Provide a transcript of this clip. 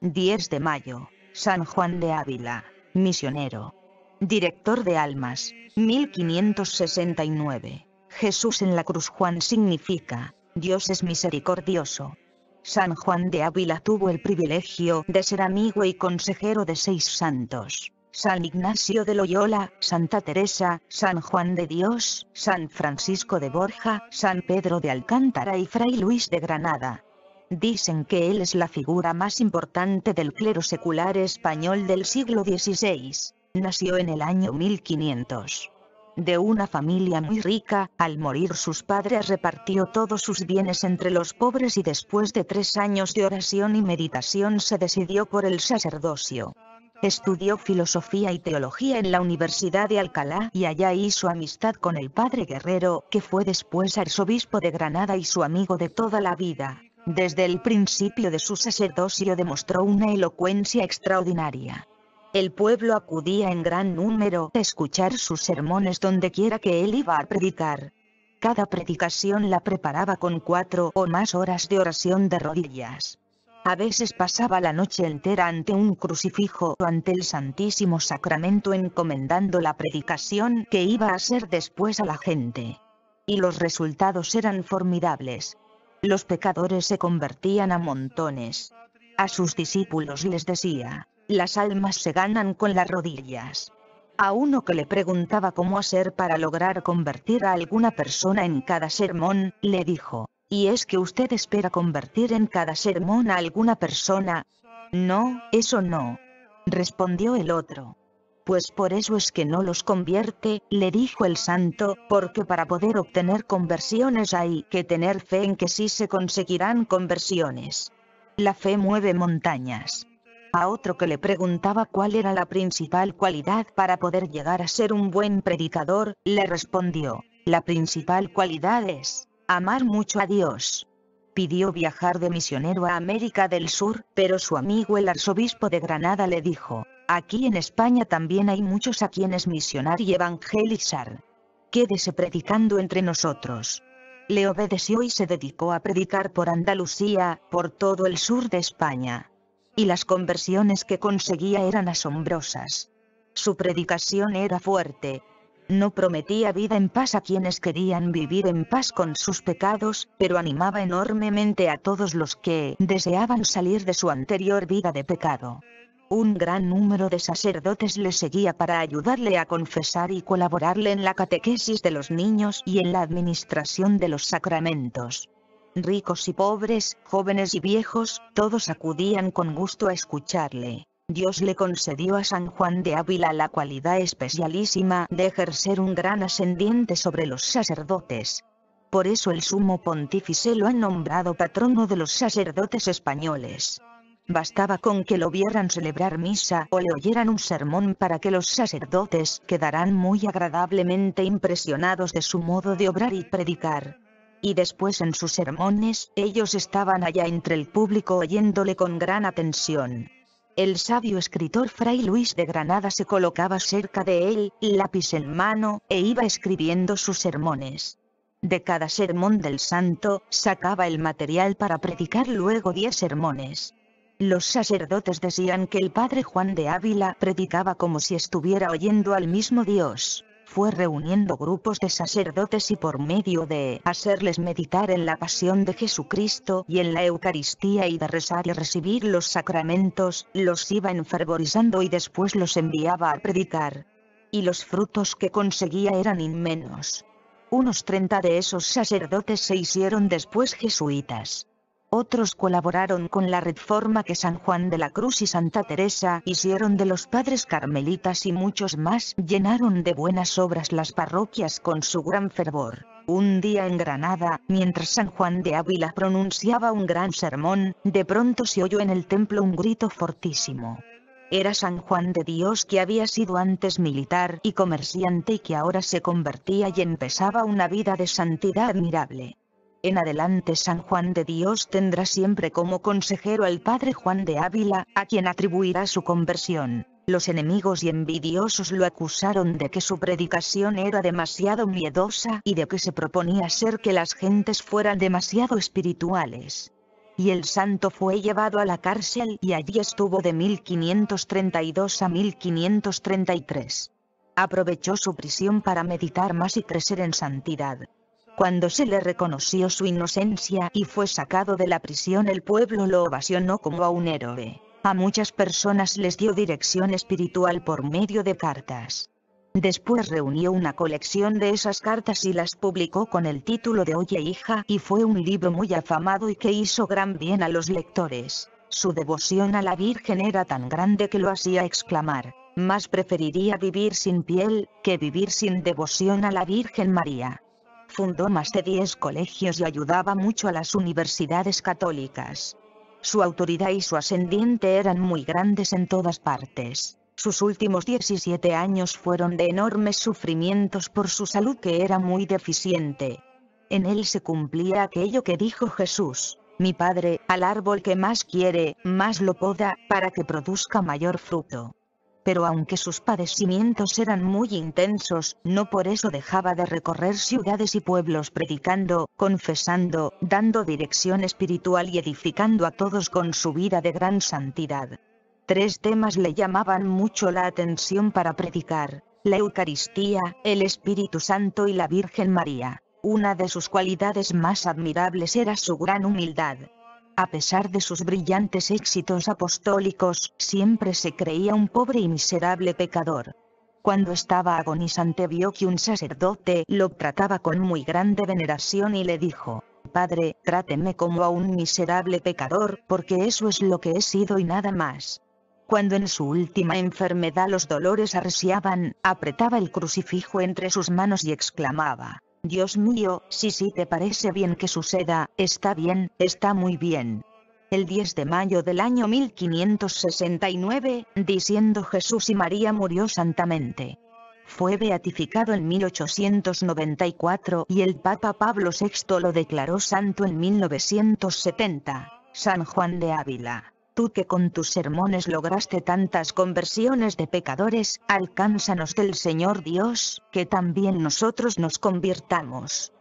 10 de mayo, San Juan de Ávila, misionero. Director de Almas, 1569. Jesús en la cruz Juan significa, Dios es misericordioso. San Juan de Ávila tuvo el privilegio de ser amigo y consejero de seis santos. San Ignacio de Loyola, Santa Teresa, San Juan de Dios, San Francisco de Borja, San Pedro de Alcántara y Fray Luis de Granada. Dicen que él es la figura más importante del clero secular español del siglo XVI. Nació en el año 1500. De una familia muy rica, al morir sus padres repartió todos sus bienes entre los pobres y después de tres años de oración y meditación se decidió por el sacerdocio. Estudió filosofía y teología en la Universidad de Alcalá y allá hizo amistad con el padre Guerrero, que fue después arzobispo de Granada y su amigo de toda la vida. Desde el principio de su sacerdocio demostró una elocuencia extraordinaria. El pueblo acudía en gran número a escuchar sus sermones dondequiera que él iba a predicar. Cada predicación la preparaba con cuatro o más horas de oración de rodillas. A veces pasaba la noche entera ante un crucifijo o ante el Santísimo Sacramento encomendando la predicación que iba a hacer después a la gente. Y los resultados eran formidables. Los pecadores se convertían a montones. A sus discípulos les decía, las almas se ganan con las rodillas. A uno que le preguntaba cómo hacer para lograr convertir a alguna persona en cada sermón, le dijo, y es que usted espera convertir en cada sermón a alguna persona. No, eso no. Respondió el otro. Pues por eso es que no los convierte, le dijo el santo, porque para poder obtener conversiones hay que tener fe en que sí se conseguirán conversiones. La fe mueve montañas. A otro que le preguntaba cuál era la principal cualidad para poder llegar a ser un buen predicador, le respondió, la principal cualidad es amar mucho a Dios. Pidió viajar de misionero a América del Sur, pero su amigo el arzobispo de Granada le dijo, aquí en España también hay muchos a quienes misionar y evangelizar. Quédese predicando entre nosotros. Le obedeció y se dedicó a predicar por Andalucía, por todo el sur de España. Y las conversiones que conseguía eran asombrosas. Su predicación era fuerte, no prometía vida en paz a quienes querían vivir en paz con sus pecados, pero animaba enormemente a todos los que deseaban salir de su anterior vida de pecado. Un gran número de sacerdotes le seguía para ayudarle a confesar y colaborarle en la catequesis de los niños y en la administración de los sacramentos. Ricos y pobres, jóvenes y viejos, todos acudían con gusto a escucharle. Dios le concedió a San Juan de Ávila la cualidad especialísima de ejercer un gran ascendiente sobre los sacerdotes. Por eso el sumo pontífice lo ha nombrado patrono de los sacerdotes españoles. Bastaba con que lo vieran celebrar misa o le oyeran un sermón para que los sacerdotes quedaran muy agradablemente impresionados de su modo de obrar y predicar. Y después en sus sermones, ellos estaban allá entre el público oyéndole con gran atención. El sabio escritor Fray Luis de Granada se colocaba cerca de él, lápiz en mano, e iba escribiendo sus sermones. De cada sermón del santo, sacaba el material para predicar luego diez sermones. Los sacerdotes decían que el padre Juan de Ávila predicaba como si estuviera oyendo al mismo Dios fue reuniendo grupos de sacerdotes y por medio de hacerles meditar en la pasión de Jesucristo y en la Eucaristía y de rezar y recibir los sacramentos, los iba enfervorizando y después los enviaba a predicar. Y los frutos que conseguía eran inmenos. Unos 30 de esos sacerdotes se hicieron después jesuitas. Otros colaboraron con la reforma que San Juan de la Cruz y Santa Teresa hicieron de los padres carmelitas y muchos más llenaron de buenas obras las parroquias con su gran fervor. Un día en Granada, mientras San Juan de Ávila pronunciaba un gran sermón, de pronto se oyó en el templo un grito fortísimo. Era San Juan de Dios que había sido antes militar y comerciante y que ahora se convertía y empezaba una vida de santidad admirable. En adelante San Juan de Dios tendrá siempre como consejero al padre Juan de Ávila, a quien atribuirá su conversión. Los enemigos y envidiosos lo acusaron de que su predicación era demasiado miedosa y de que se proponía ser que las gentes fueran demasiado espirituales. Y el santo fue llevado a la cárcel y allí estuvo de 1532 a 1533. Aprovechó su prisión para meditar más y crecer en santidad. Cuando se le reconoció su inocencia y fue sacado de la prisión el pueblo lo ovacionó como a un héroe. A muchas personas les dio dirección espiritual por medio de cartas. Después reunió una colección de esas cartas y las publicó con el título de Oye hija y fue un libro muy afamado y que hizo gran bien a los lectores. Su devoción a la Virgen era tan grande que lo hacía exclamar, más preferiría vivir sin piel, que vivir sin devoción a la Virgen María. Fundó más de 10 colegios y ayudaba mucho a las universidades católicas. Su autoridad y su ascendiente eran muy grandes en todas partes. Sus últimos 17 años fueron de enormes sufrimientos por su salud que era muy deficiente. En él se cumplía aquello que dijo Jesús, mi Padre, al árbol que más quiere, más lo poda, para que produzca mayor fruto pero aunque sus padecimientos eran muy intensos, no por eso dejaba de recorrer ciudades y pueblos predicando, confesando, dando dirección espiritual y edificando a todos con su vida de gran santidad. Tres temas le llamaban mucho la atención para predicar, la Eucaristía, el Espíritu Santo y la Virgen María. Una de sus cualidades más admirables era su gran humildad, a pesar de sus brillantes éxitos apostólicos, siempre se creía un pobre y miserable pecador. Cuando estaba agonizante vio que un sacerdote lo trataba con muy grande veneración y le dijo, Padre, tráteme como a un miserable pecador, porque eso es lo que he sido y nada más. Cuando en su última enfermedad los dolores arreciaban, apretaba el crucifijo entre sus manos y exclamaba, Dios mío, si sí te parece bien que suceda, está bien, está muy bien. El 10 de mayo del año 1569, diciendo Jesús y María murió santamente. Fue beatificado en 1894 y el Papa Pablo VI lo declaró santo en 1970. San Juan de Ávila tú que con tus sermones lograste tantas conversiones de pecadores, alcánzanos del Señor Dios, que también nosotros nos convirtamos.